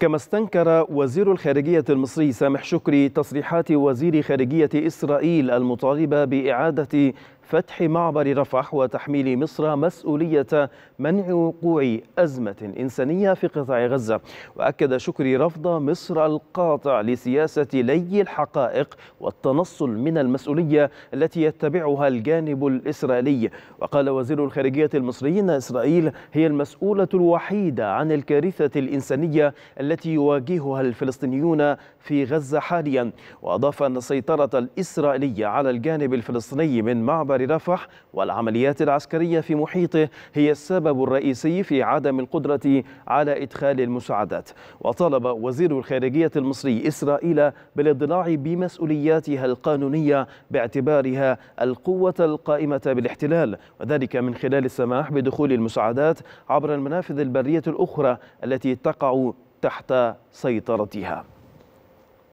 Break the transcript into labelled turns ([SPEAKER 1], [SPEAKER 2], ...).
[SPEAKER 1] كما استنكر وزير الخارجية المصري سامح شكري تصريحات وزير خارجية إسرائيل المطالبة بإعادة فتح معبر رفح وتحميل مصر مسؤولية منع وقوع أزمة إنسانية في قطاع غزة وأكد شكري رفض مصر القاطع لسياسة لي الحقائق والتنصل من المسؤولية التي يتبعها الجانب الإسرائيلي وقال وزير الخارجية المصري أن إسرائيل هي المسؤولة الوحيدة عن الكارثة الإنسانية التي يواجهها الفلسطينيون في غزة حاليا وأضاف أن السيطرة الإسرائيلية على الجانب الفلسطيني من معبر معبر رفح والعمليات العسكرية في محيطه هي السبب الرئيسي في عدم القدرة على إدخال المساعدات وطالب وزير الخارجية المصري إسرائيل بالاضلاع بمسؤولياتها القانونية باعتبارها القوة القائمة بالاحتلال وذلك من خلال السماح بدخول المساعدات عبر المنافذ البرية الأخرى التي تقع تحت سيطرتها